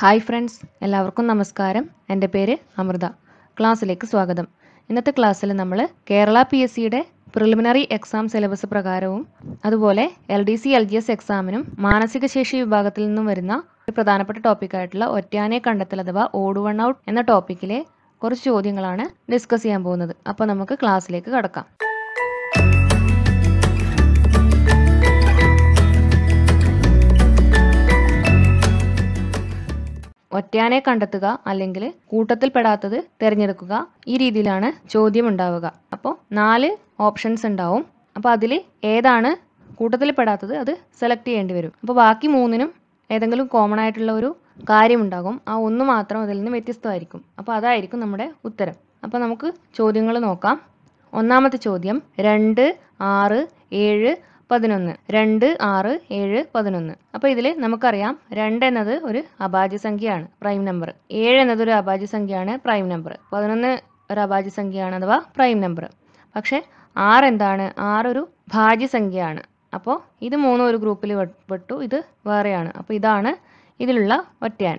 hi friends എല്ലാവർക്കും നമസ്കാരം എൻ്റെ പേര് അമൃത ക്ലാസ്സിലേക്ക് സ്വാഗതം ഇന്നത്തെ ക്ലാസ്സിൽ നമ്മൾ കേരള പി എസ് സിയുടെ പ്രിലിമിനറി എക്സാം സിലബസ് പ്രകാരവും അതുപോലെ L D C L G S എക്സാമിനും ശേഷി വിഭാഗത്തിൽ നിന്നും വരുന്ന ഒരു പ്രധാനപ്പെട്ട ടോപ്പിക്കായിട്ടുള്ള ഒറ്റാനെ കണ്ടെത്തൽ അഥവാ ഓട് വൺ ഔട്ട് എന്ന ടോപ്പിക്കിലെ കുറച്ച് ചോദ്യങ്ങളാണ് ഡിസ്കസ് ചെയ്യാൻ പോകുന്നത് അപ്പോൾ നമുക്ക് ക്ലാസ്സിലേക്ക് കടക്കാം ഒറ്റയാനെ കണ്ടെത്തുക അല്ലെങ്കിൽ കൂട്ടത്തിൽപ്പെടാത്തത് തിരഞ്ഞെടുക്കുക ഈ രീതിയിലാണ് ചോദ്യം ഉണ്ടാവുക അപ്പോൾ നാല് ഓപ്ഷൻസ് ഉണ്ടാവും അപ്പോൾ അതിൽ ഏതാണ് കൂട്ടത്തിൽപ്പെടാത്തത് അത് സെലക്ട് ചെയ്യേണ്ടി വരും അപ്പോൾ ബാക്കി മൂന്നിനും ഏതെങ്കിലും കോമൺ ആയിട്ടുള്ള ഒരു കാര്യമുണ്ടാകും ആ ഒന്ന് മാത്രം അതിൽ നിന്ന് വ്യത്യസ്തമായിരിക്കും അപ്പോൾ അതായിരിക്കും നമ്മുടെ ഉത്തരം അപ്പോൾ നമുക്ക് ചോദ്യങ്ങൾ നോക്കാം ഒന്നാമത്തെ ചോദ്യം രണ്ട് ആറ് ഏഴ് പതിനൊന്ന് രണ്ട് ആറ് ഏഴ് പതിനൊന്ന് അപ്പോൾ ഇതിൽ നമുക്കറിയാം രണ്ട് എന്നത് ഒരു അഭാജ്യ സംഖ്യയാണ് പ്രൈം നമ്പർ ഏഴ് എന്നത് ഒരു അഭാജ്യ സംഖ്യയാണ് പ്രൈം നമ്പർ പതിനൊന്ന് ഒരു അഭാജ്യ സംഖ്യയാണ് അഥവാ പ്രൈം നമ്പർ പക്ഷേ ആറ് എന്താണ് ആറൊരു സംഖ്യയാണ് അപ്പോൾ ഇത് മൂന്നും ഒരു ഗ്രൂപ്പിൽ പെട്ടു ഇത് വേറെയാണ് അപ്പോൾ ഇതാണ് ഇതിലുള്ള ഒറ്റയാൻ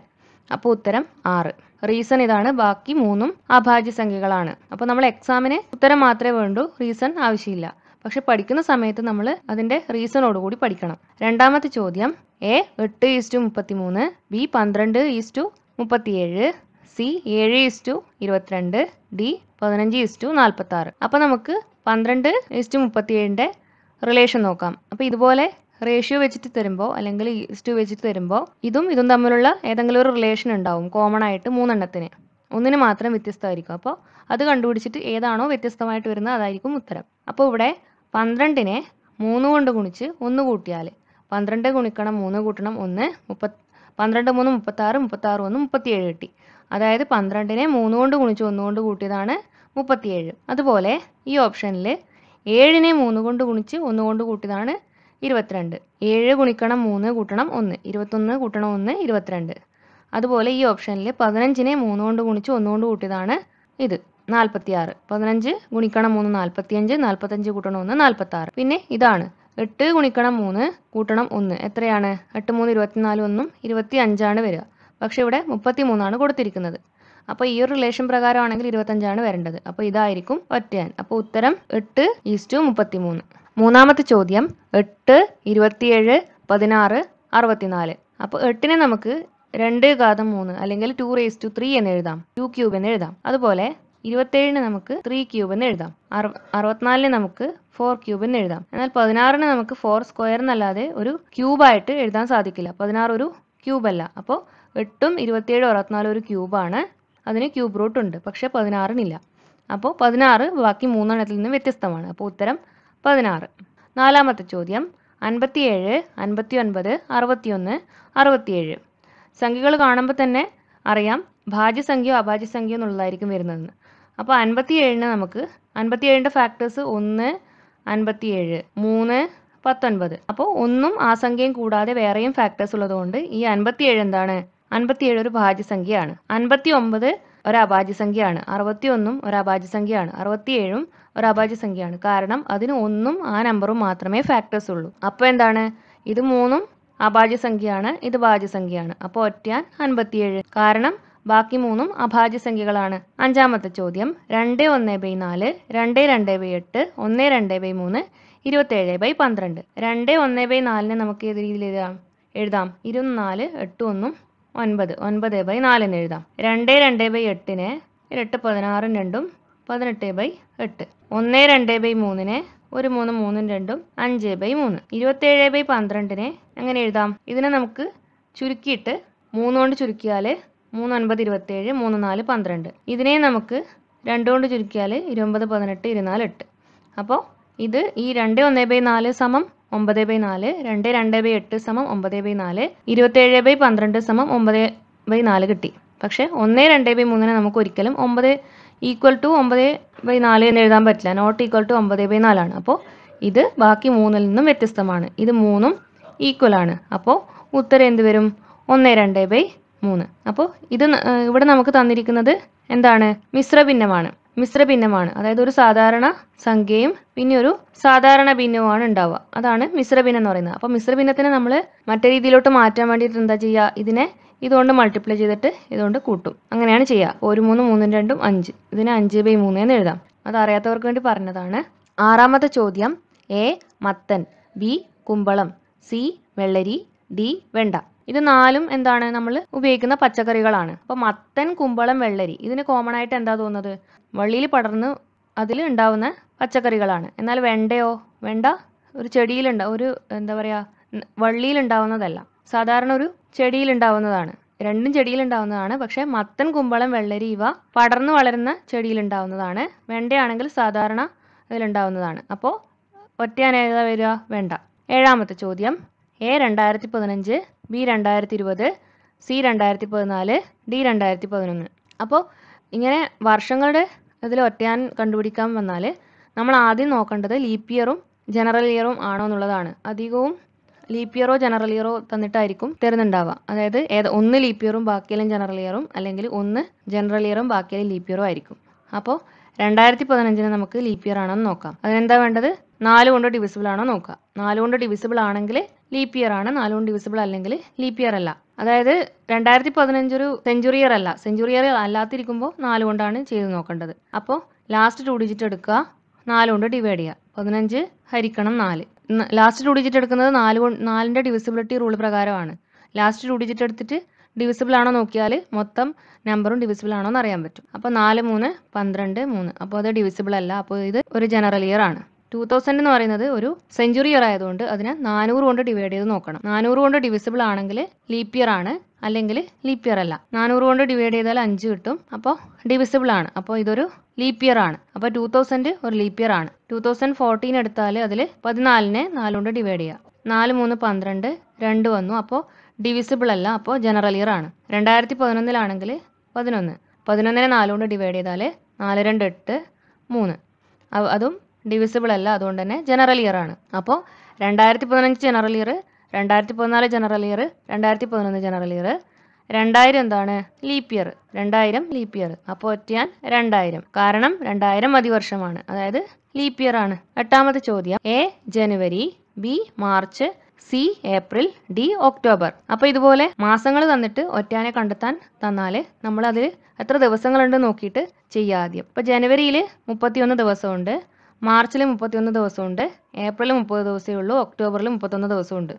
അപ്പോൾ ഉത്തരം ആറ് റീസൺ ഇതാണ് ബാക്കി മൂന്നും അഭാജ്യ സംഖ്യകളാണ് അപ്പോൾ നമ്മൾ എക്സാമിന് ഉത്തരം മാത്രമേ വേണ്ടൂ റീസൺ ആവശ്യമില്ല പക്ഷെ പഠിക്കുന്ന സമയത്ത് നമ്മൾ റീസണോട് റീസണോടുകൂടി പഠിക്കണം രണ്ടാമത്തെ ചോദ്യം എ എട്ട് ഈസ്റ്റു മുപ്പത്തി മൂന്ന് ബി പന്ത്രണ്ട് ഈസ്റ്റു മുപ്പത്തിയേഴ് സി ഏഴ് ഈസ്റ്റു ഇരുപത്തിരണ്ട് ഡി പതിനഞ്ച് ഈസ്റ്റു ആറ് അപ്പോൾ നമുക്ക് പന്ത്രണ്ട് ഈസ്റ്റു മുപ്പത്തിയേഴിൻ്റെ റിലേഷൻ നോക്കാം അപ്പോൾ ഇതുപോലെ റേഷ്യോ വെച്ചിട്ട് തരുമ്പോൾ അല്ലെങ്കിൽ ഈസ്റ്റു വെച്ചിട്ട് തരുമ്പോൾ ഇതും ഇതും തമ്മിലുള്ള ഏതെങ്കിലും ഒരു റിലേഷൻ ഉണ്ടാവും കോമൺ ആയിട്ട് മൂന്നെണ്ണത്തിന് ഒന്നിന് മാത്രം വ്യത്യസ്തമായിരിക്കും അപ്പോൾ അത് കണ്ടുപിടിച്ചിട്ട് ഏതാണോ വ്യത്യസ്തമായിട്ട് വരുന്നത് അതായിരിക്കും ഉത്തരം അപ്പോൾ ഇവിടെ പന്ത്രണ്ടിനെ മൂന്ന് കൊണ്ട് ഗുണിച്ച് ഒന്ന് കൂട്ടിയാൽ പന്ത്രണ്ട് ഗുണിക്കണം മൂന്ന് കൂട്ടണം ഒന്ന് മുപ്പ പന്ത്രണ്ട് മൂന്ന് മുപ്പത്താറ് മുപ്പത്താറ് ഒന്ന് മുപ്പത്തിയേഴ് കിട്ടി അതായത് പന്ത്രണ്ടിനെ മൂന്ന് കൊണ്ട് ഗുണിച്ച് ഒന്ന് കൊണ്ട് കൂട്ടിയതാണ് മുപ്പത്തിയേഴ് അതുപോലെ ഈ ഓപ്ഷനിൽ ഏഴിനെ മൂന്ന് കൊണ്ട് ഗുണിച്ച് ഒന്ന് കൊണ്ട് കൂട്ടിയതാണ് ഇരുപത്തിരണ്ട് ഏഴ് ഗുണിക്കണം മൂന്ന് കൂട്ടണം ഒന്ന് ഇരുപത്തൊന്ന് കൂട്ടണം ഒന്ന് ഇരുപത്തിരണ്ട് അതുപോലെ ഈ ഓപ്ഷനിൽ പതിനഞ്ചിനെ മൂന്ന് കൊണ്ട് ഗുണിച്ച് ഒന്ന് കൊണ്ട് കൂട്ടിയതാണ് ഇത് നാൽപ്പത്തി ആറ് പതിനഞ്ച് ഗുണിക്കണം മൂന്ന് നാൽപ്പത്തി അഞ്ച് നാൽപ്പത്തി അഞ്ച് കൂട്ടണം ഒന്ന് നാൽപ്പത്തി ആറ് പിന്നെ ഇതാണ് എട്ട് ഗുണിക്കണം മൂന്ന് കൂട്ടണം ഒന്ന് എത്രയാണ് എട്ട് മൂന്ന് ഇരുപത്തിനാല് ഒന്നും ഇരുപത്തി അഞ്ചാണ് വരിക പക്ഷെ ഇവിടെ മുപ്പത്തി മൂന്നാണ് കൊടുത്തിരിക്കുന്നത് അപ്പൊ ഈ ഒരു റിലേഷൻ പ്രകാരമാണെങ്കിൽ ഇരുപത്തി അഞ്ചാണ് വരേണ്ടത് അപ്പൊ ഇതായിരിക്കും ഒറ്റയാൻ അപ്പൊ ഉത്തരം എട്ട് ഈസ്റ്റു മുപ്പത്തി മൂന്ന് മൂന്നാമത്തെ ചോദ്യം എട്ട് ഇരുപത്തിയേഴ് പതിനാറ് അറുപത്തിനാല് അപ്പൊ എട്ടിനെ നമുക്ക് രണ്ട് ഘാതം മൂന്ന് അല്ലെങ്കിൽ ടു റേസ് ടു ത്രീ എന്ന് എഴുതാം ടു ക്യൂബ് എന്ന് എഴുതാം അതുപോലെ ഇരുപത്തേഴിന് നമുക്ക് ത്രീ ക്യൂബ് എന്ന് എഴുതാം അറുപത്തിനാലിന് നമുക്ക് ഫോർ ക്യൂബ് എന്ന് എഴുതാം എന്നാൽ പതിനാറിന് നമുക്ക് ഫോർ സ്ക്വയർ എന്നല്ലാതെ ഒരു ക്യൂബായിട്ട് എഴുതാൻ സാധിക്കില്ല പതിനാറ് ഒരു ക്യൂബ് അല്ല അപ്പോൾ എട്ടും ഇരുപത്തിയേഴും അറുപത്തിനാലും ഒരു ക്യൂബാണ് അതിന് ക്യൂബ് റൂട്ട് ഉണ്ട് പക്ഷേ പതിനാറിനില്ല അപ്പോൾ പതിനാറ് ബാക്കി മൂന്നെണ്ണത്തിൽ നിന്ന് വ്യത്യസ്തമാണ് അപ്പോൾ ഉത്തരം പതിനാറ് നാലാമത്തെ ചോദ്യം അൻപത്തിയേഴ് അൻപത്തി ഒൻപത് അറുപത്തിയൊന്ന് അറുപത്തിയേഴ് സംഖ്യകൾ കാണുമ്പോൾ തന്നെ അറിയാം ഭാജ്യസംഖ്യ അഭാജ്യസംഖ്യ എന്നുള്ളതായിരിക്കും വരുന്നതെന്ന് അപ്പോൾ ഏഴിന് നമുക്ക് ഏഴിൻ്റെ ഫാക്ടേഴ്സ് ഒന്ന് ഏഴ് മൂന്ന് പത്തൊൻപത് അപ്പോൾ ഒന്നും ആ സംഖ്യയും കൂടാതെ വേറെയും ഫാക്ടേഴ്സ് ഉള്ളതുകൊണ്ട് ഈ ഏഴ് എന്താണ് ഏഴ് ഒരു ഭാജ്യസംഖ്യയാണ് അൻപത്തി ഒമ്പത് ഒരു അറുപത്തി ഒന്നും ഒരു അഭാജ്യസംഖ്യയാണ് ഏഴും ഒരു അഭാജ്യസംഖ്യയാണ് കാരണം അതിന് ഒന്നും ആ നമ്പറും മാത്രമേ ഫാക്ടേഴ്സ് ഉള്ളൂ അപ്പോൾ എന്താണ് ഇത് മൂന്നും അഭാജ്യസംഖ്യയാണ് ഇത് ഭാജ്യസംഖ്യയാണ് അപ്പോൾ ഒറ്റയാൻ അൻപത്തിയേഴ് കാരണം ബാക്കി മൂന്നും അഭാജ്യ സംഖ്യകളാണ് അഞ്ചാമത്തെ ചോദ്യം രണ്ട് ഒന്ന് ബൈ നാല് രണ്ട് രണ്ട് ബൈ എട്ട് ഒന്ന് രണ്ട് ബൈ മൂന്ന് ഇരുപത്തി ഏഴ് ബൈ പന്ത്രണ്ട് രണ്ട് ഒന്ന് ബൈ നാലിന് നമുക്ക് ഏത് രീതിയിൽ എഴുതാം എഴുതാം ഇരുപത്തിനാല് എട്ട് ഒന്നും ഒൻപത് ഒൻപത് ബൈ നാലിന് എഴുതാം രണ്ട് രണ്ട് ബൈ എട്ടിന് എട്ട് പതിനാറും രണ്ടും പതിനെട്ട് ബൈ എട്ട് ഒന്ന് രണ്ട് ബൈ മൂന്നിന് ഒരു മൂന്ന് മൂന്നും രണ്ടും അഞ്ച് ബൈ മൂന്ന് ഇരുപത്തി ഏഴ് ബൈ പന്ത്രണ്ടിന് എങ്ങനെ എഴുതാം ഇതിനെ നമുക്ക് ചുരുക്കിയിട്ട് മൂന്നുകൊണ്ട് ചുരുക്കിയാൽ മൂന്ന് അൻപത് ഇരുപത്തേഴ് മൂന്ന് നാല് പന്ത്രണ്ട് ഇതിനെ നമുക്ക് രണ്ടുകൊണ്ട് ചുരുക്കിയാൽ ഇരുപത് പതിനെട്ട് ഇരുന്നാല് എട്ട് അപ്പോൾ ഇത് ഈ രണ്ട് ഒന്ന് ബൈ നാല് സമം ഒമ്പത് ബൈ നാല് രണ്ട് രണ്ട് ബൈ എട്ട് സമം ഒമ്പത് ബൈ നാല് ഇരുപത്തേഴ് ബൈ പന്ത്രണ്ട് സമം ഒമ്പത് ബൈ നാല് കിട്ടി പക്ഷേ ഒന്ന് രണ്ട് ബൈ മൂന്നിനെ നമുക്ക് ഒരിക്കലും ഒമ്പത് ഈക്വൽ ടു ഒമ്പത് ബൈ നാല് എന്ന് എഴുതാൻ പറ്റില്ല നോട്ട് ഈക്വൽ ടു ഒമ്പത് ബൈ നാലാണ് അപ്പോൾ ഇത് ബാക്കി മൂന്നിൽ നിന്നും വ്യത്യസ്തമാണ് ഇത് മൂന്നും ഈക്വൽ ആണ് അപ്പോൾ ഉത്തരം എന്ത് വരും ഒന്ന് രണ്ട് ബൈ മൂന്ന് അപ്പോൾ ഇത് ഇവിടെ നമുക്ക് തന്നിരിക്കുന്നത് എന്താണ് മിശ്രഭിന്നമാണ് മിശ്രഭിന്നമാണ് അതായത് ഒരു സാധാരണ സംഖ്യയും പിന്നെ ഒരു സാധാരണ ഭിന്നവുമാണ് ഉണ്ടാവുക അതാണ് മിശ്രഭിന്നം എന്ന് പറയുന്നത് അപ്പോൾ മിശ്രഭിന്നത്തിനെ നമ്മൾ മറ്റേ രീതിയിലോട്ട് മാറ്റാൻ വേണ്ടിയിട്ട് എന്താ ചെയ്യുക ഇതിനെ ഇതുകൊണ്ട് മൾട്ടിപ്ലൈ ചെയ്തിട്ട് ഇതുകൊണ്ട് കൂട്ടും അങ്ങനെയാണ് ചെയ്യുക ഒരു മൂന്ന് മൂന്നും രണ്ടും അഞ്ച് ഇതിനെ അഞ്ച് ബൈ മൂന്ന് എന്ന് എഴുതാം അത് അറിയാത്തവർക്ക് വേണ്ടി പറഞ്ഞതാണ് ആറാമത്തെ ചോദ്യം എ മത്തൻ ബി കുമ്പളം സി വെള്ളരി ഡി വെണ്ട ഇത് നാലും എന്താണ് നമ്മൾ ഉപയോഗിക്കുന്ന പച്ചക്കറികളാണ് അപ്പോൾ മത്തൻ കുമ്പളം വെള്ളരി ഇതിന് കോമൺ ആയിട്ട് എന്താ തോന്നുന്നത് വള്ളിയിൽ പടർന്ന് അതിൽ ഉണ്ടാവുന്ന പച്ചക്കറികളാണ് എന്നാൽ വെണ്ടയോ വെണ്ട ഒരു ചെടിയിലുണ്ട ഒരു എന്താ പറയാ വള്ളിയിൽ ഉണ്ടാവുന്നതല്ല സാധാരണ ഒരു ഉണ്ടാവുന്നതാണ് രണ്ടും ഉണ്ടാവുന്നതാണ് പക്ഷേ മത്തൻ കുമ്പളം വെള്ളരി ഇവ പടർന്നു വളരുന്ന ഉണ്ടാവുന്നതാണ് വെണ്ടയാണെങ്കിൽ സാധാരണ ഇതിലുണ്ടാവുന്നതാണ് അപ്പോൾ ഒറ്റയാനേതാ വരിക വെണ്ട ഏഴാമത്തെ ചോദ്യം എ രണ്ടായിരത്തി പതിനഞ്ച് ബി രണ്ടായിരത്തി ഇരുപത് സി രണ്ടായിരത്തി പതിനാല് ഡി രണ്ടായിരത്തി പതിനൊന്ന് അപ്പോൾ ഇങ്ങനെ വർഷങ്ങളുടെ ഇതിൽ ഒറ്റയാൻ കണ്ടുപിടിക്കാൻ വന്നാൽ നമ്മൾ ആദ്യം നോക്കേണ്ടത് ലീപ്പ് ഇയറും ജനറൽ ഇയറും ആണോ എന്നുള്ളതാണ് അധികവും ലീപ്പ് ഇയറോ ജനറൽ ഇയറോ തന്നിട്ടായിരിക്കും തരുന്നുണ്ടാവുക അതായത് ഏത് ഒന്ന് ലീപ്പ് ഇയറും ബാക്കിയെല്ലാം ജനറൽ ഇയറും അല്ലെങ്കിൽ ഒന്ന് ജനറൽ ഇയറും ബാക്കിയെല്ലാം ലീപ്പ് ഇയറും ആയിരിക്കും അപ്പോൾ രണ്ടായിരത്തി പതിനഞ്ചിന് നമുക്ക് ലീപ്പ് ഇയർ ആണെന്ന് നോക്കാം അതിനെന്താ വേണ്ടത് നാല് കൊണ്ട് ഡിവിസിബിൾ ആണോ നോക്കുക നാല് കൊണ്ട് ഡിവിസിബിൾ ആണെങ്കിൽ ലീപ്പ് ഇയർ ആണ് നാലുകൊണ്ട് ഡിവിസിബിൾ അല്ലെങ്കിൽ ലീപ്പ് ഇയർ അല്ല അതായത് രണ്ടായിരത്തി പതിനഞ്ച് ഒരു സെഞ്ചുറി ഇയർ അല്ല സെഞ്ചുറി ഇയർ അല്ലാതിരിക്കുമ്പോൾ നാലുകൊണ്ടാണ് ചെയ്ത് നോക്കേണ്ടത് അപ്പോൾ ലാസ്റ്റ് ടു ഡിജിറ്റ് എടുക്കുക നാലുകൊണ്ട് ഡിവൈഡ് ചെയ്യുക പതിനഞ്ച് ഹരിക്കണം നാല് ലാസ്റ്റ് ടു ഡിജിറ്റ് എടുക്കുന്നത് നാല് നാലിൻ്റെ ഡിവിസിബിലിറ്റി റൂൾ പ്രകാരമാണ് ലാസ്റ്റ് ടു ഡിജിറ്റ് എടുത്തിട്ട് ഡിവിസിബിൾ ആണോ നോക്കിയാൽ മൊത്തം നമ്പറും ഡിവിസിബിൾ ആണോ എന്ന് അറിയാൻ പറ്റും അപ്പോൾ നാല് മൂന്ന് പന്ത്രണ്ട് മൂന്ന് അപ്പോൾ അത് ഡിവിസിബിൾ അല്ല അപ്പോൾ ഇത് ഒരു ജനറൽ ഇയർ ആണ് ടു തൗസൻഡ് എന്ന് പറയുന്നത് ഒരു സെഞ്ചുറി ഇയർ ആയതുകൊണ്ട് അതിനെ നാനൂറ് കൊണ്ട് ഡിവൈഡ് ചെയ്ത് നോക്കണം നാനൂറ് കൊണ്ട് ഡിവിസിബിൾ ആണെങ്കിൽ ലീപ് ഇയർ ആണ് അല്ലെങ്കിൽ ലീപ് ഇയർ അല്ല നാനൂറ് കൊണ്ട് ഡിവൈഡ് ചെയ്താൽ അഞ്ച് കിട്ടും അപ്പോൾ ഡിവിസിബിൾ ആണ് അപ്പോൾ ഇതൊരു ലീപ് ഇയർ ആണ് അപ്പോൾ ടു തൗസൻഡ് ഒരു ലീപ് ഇയർ ആണ് ടു തൗസൻഡ് ഫോർട്ടീൻ എടുത്താൽ അതിൽ പതിനാലിനെ നാലുകൊണ്ട് ഡിവൈഡ് ചെയ്യുക നാല് മൂന്ന് പന്ത്രണ്ട് രണ്ട് വന്നു അപ്പോൾ ഡിവിസിബിൾ അല്ല അപ്പോൾ ജനറൽ ഇയർ ആണ് രണ്ടായിരത്തി പതിനൊന്നിലാണെങ്കിൽ പതിനൊന്ന് പതിനൊന്നിനെ നാലുകൊണ്ട് ഡിവൈഡ് ചെയ്താൽ നാല് രണ്ട് എട്ട് മൂന്ന് അതും ഡിവിസിബിൾ അല്ല അതുകൊണ്ട് തന്നെ ജനറൽ ഇയർ ആണ് അപ്പോൾ രണ്ടായിരത്തി പതിനഞ്ച് ജനറൽ ഇയർ രണ്ടായിരത്തി പതിനാല് ജനറൽ ഇയർ രണ്ടായിരത്തി പതിനൊന്ന് ജനറൽ ഇയർ രണ്ടായിരം എന്താണ് ലീപ്പ് ഇയർ രണ്ടായിരം ലീപ്പ് ഇയർ അപ്പോൾ ഒറ്റയാൻ രണ്ടായിരം കാരണം രണ്ടായിരം അതിവർഷമാണ് അതായത് ലീപ്പ് ഇയർ ആണ് എട്ടാമത്തെ ചോദ്യം എ ജനുവരി B March C April D October അപ്പോൾ ഇതുപോലെ മാസങ്ങൾ തന്നിട്ട് ഒറ്റാനെ കണ്ടെത്താൻ തന്നാല് നമ്മൾ അതിൽ എത്ര ദിവസങ്ങളുണ്ട് നോക്കിയിട്ട് ചെയ്യുക ആദ്യം ജനുവരിയിൽ ജനുവരിയിൽ മുപ്പത്തിയൊന്ന് ദിവസമുണ്ട് മാർച്ചിൽ മുപ്പത്തിയൊന്ന് ദിവസമുണ്ട് ഏപ്രിൽ മുപ്പത് ദിവസമേ ഉള്ളൂ ഒക്ടോബറിൽ മുപ്പത്തൊന്ന് ദിവസമുണ്ട്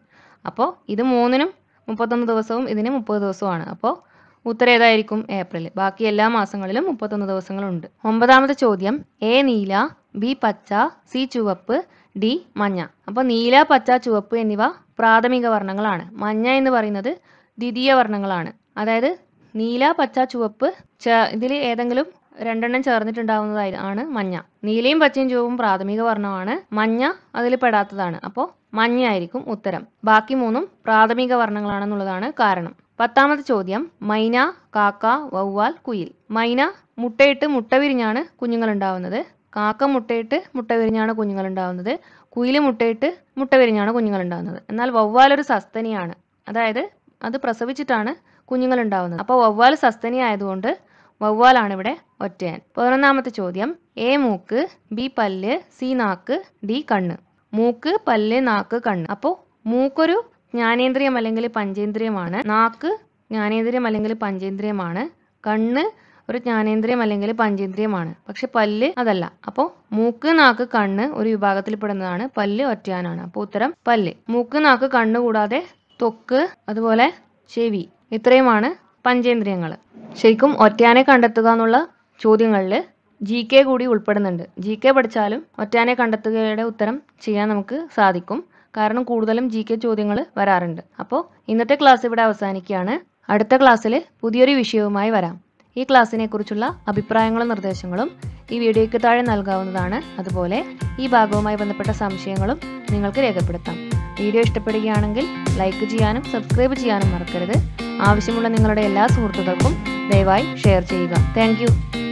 അപ്പോൾ ഇത് മൂന്നിനും മുപ്പത്തൊന്ന് ദിവസവും ഇതിന് മുപ്പത് ദിവസവുമാണ് അപ്പോൾ ഉത്തരം ഏതായിരിക്കും ഏപ്രിൽ ബാക്കി എല്ലാ മാസങ്ങളിലും മുപ്പത്തൊന്ന് ദിവസങ്ങളുണ്ട് ഒമ്പതാമത്തെ ചോദ്യം എ നീല ബി പച്ച സി ചുവപ്പ് ഡി മഞ്ഞ അപ്പോൾ നീല പച്ച ചുവപ്പ് എന്നിവ പ്രാഥമിക വർണ്ണങ്ങളാണ് മഞ്ഞ എന്ന് പറയുന്നത് ദ്വിതീയ വർണ്ണങ്ങളാണ് അതായത് നീല പച്ച ചുവപ്പ് ഇതിൽ ഏതെങ്കിലും രണ്ടെണ്ണം ചേർന്നിട്ടുണ്ടാവുന്നതായി ആണ് മഞ്ഞ നീലയും പച്ചയും ചുവപ്പും പ്രാഥമിക വർണ്ണമാണ് മഞ്ഞ അതിൽ പെടാത്തതാണ് അപ്പോൾ മഞ്ഞയായിരിക്കും ഉത്തരം ബാക്കി മൂന്നും പ്രാഥമിക വർണ്ണങ്ങളാണെന്നുള്ളതാണ് കാരണം പത്താമത്തെ ചോദ്യം മൈന കാക്ക വവ്വാൽ കുയിൽ മൈന മുട്ടയിട്ട് മുട്ട വിരിഞ്ഞാണ് കുഞ്ഞുങ്ങൾ ഉണ്ടാവുന്നത് കാക്ക മുട്ടയിട്ട് മുട്ട വിരിഞ്ഞാണ് കുഞ്ഞുങ്ങൾ ഉണ്ടാവുന്നത് കുയിൽ മുട്ടയിട്ട് മുട്ട വിരിഞ്ഞാണ് കുഞ്ഞുങ്ങൾ ഉണ്ടാവുന്നത് എന്നാൽ വവ്വാൽ ഒരു സസ്തനിയാണ് അതായത് അത് പ്രസവിച്ചിട്ടാണ് കുഞ്ഞുങ്ങൾ ഉണ്ടാവുന്നത് അപ്പോൾ വവ്വാൽ സസ്തനി ആയതുകൊണ്ട് വവ്വാലാണ് ഇവിടെ ഒറ്റയൻ പതിനൊന്നാമത്തെ ചോദ്യം എ മൂക്ക് ബി പല്ല് സി നാക്ക് ഡി കണ്ണ് മൂക്ക് പല്ല് നാക്ക് കണ്ണ് അപ്പോൾ മൂക്കൊരു ജ്ഞാനേന്ദ്രിയം അല്ലെങ്കിൽ പഞ്ചേന്ദ്രിയമാണ് നാക്ക് ജ്ഞാനേന്ദ്രിയം അല്ലെങ്കിൽ പഞ്ചേന്ദ്രിയമാണ് കണ്ണ് ഒരു ജ്ഞാനേന്ദ്രിയം അല്ലെങ്കിൽ പഞ്ചേന്ദ്രിയമാണ് പക്ഷെ പല്ല് അതല്ല അപ്പോൾ മൂക്ക് നാക്ക് കണ്ണ് ഒരു വിഭാഗത്തിൽപ്പെടുന്നതാണ് പല്ല് ഒറ്റയാനാണ് അപ്പോൾ ഉത്തരം പല്ല് മൂക്ക് നാക്ക് കണ്ണ് കൂടാതെ തൊക്ക് അതുപോലെ ചെവി ഇത്രയുമാണ് പഞ്ചേന്ദ്രിയങ്ങൾ ശരിക്കും ഒറ്റയാനെ കണ്ടെത്തുക എന്നുള്ള ചോദ്യങ്ങളിൽ ജി കെ കൂടി ഉൾപ്പെടുന്നുണ്ട് ജി കെ പഠിച്ചാലും ഒറ്റയാനെ കണ്ടെത്തുകയുടെ ഉത്തരം ചെയ്യാൻ നമുക്ക് സാധിക്കും കാരണം കൂടുതലും ജി കെ ചോദ്യങ്ങൾ വരാറുണ്ട് അപ്പോൾ ഇന്നത്തെ ക്ലാസ് ഇവിടെ അവസാനിക്കുകയാണ് അടുത്ത ക്ലാസ്സിൽ പുതിയൊരു വിഷയവുമായി വരാം ഈ ക്ലാസ്സിനെ കുറിച്ചുള്ള അഭിപ്രായങ്ങളും നിർദ്ദേശങ്ങളും ഈ വീഡിയോയ്ക്ക് താഴെ നൽകാവുന്നതാണ് അതുപോലെ ഈ ഭാഗവുമായി ബന്ധപ്പെട്ട സംശയങ്ങളും നിങ്ങൾക്ക് രേഖപ്പെടുത്താം വീഡിയോ ഇഷ്ടപ്പെടുകയാണെങ്കിൽ ലൈക്ക് ചെയ്യാനും സബ്സ്ക്രൈബ് ചെയ്യാനും മറക്കരുത് ആവശ്യമുള്ള നിങ്ങളുടെ എല്ലാ സുഹൃത്തുക്കൾക്കും ദയവായി ഷെയർ ചെയ്യുക താങ്ക്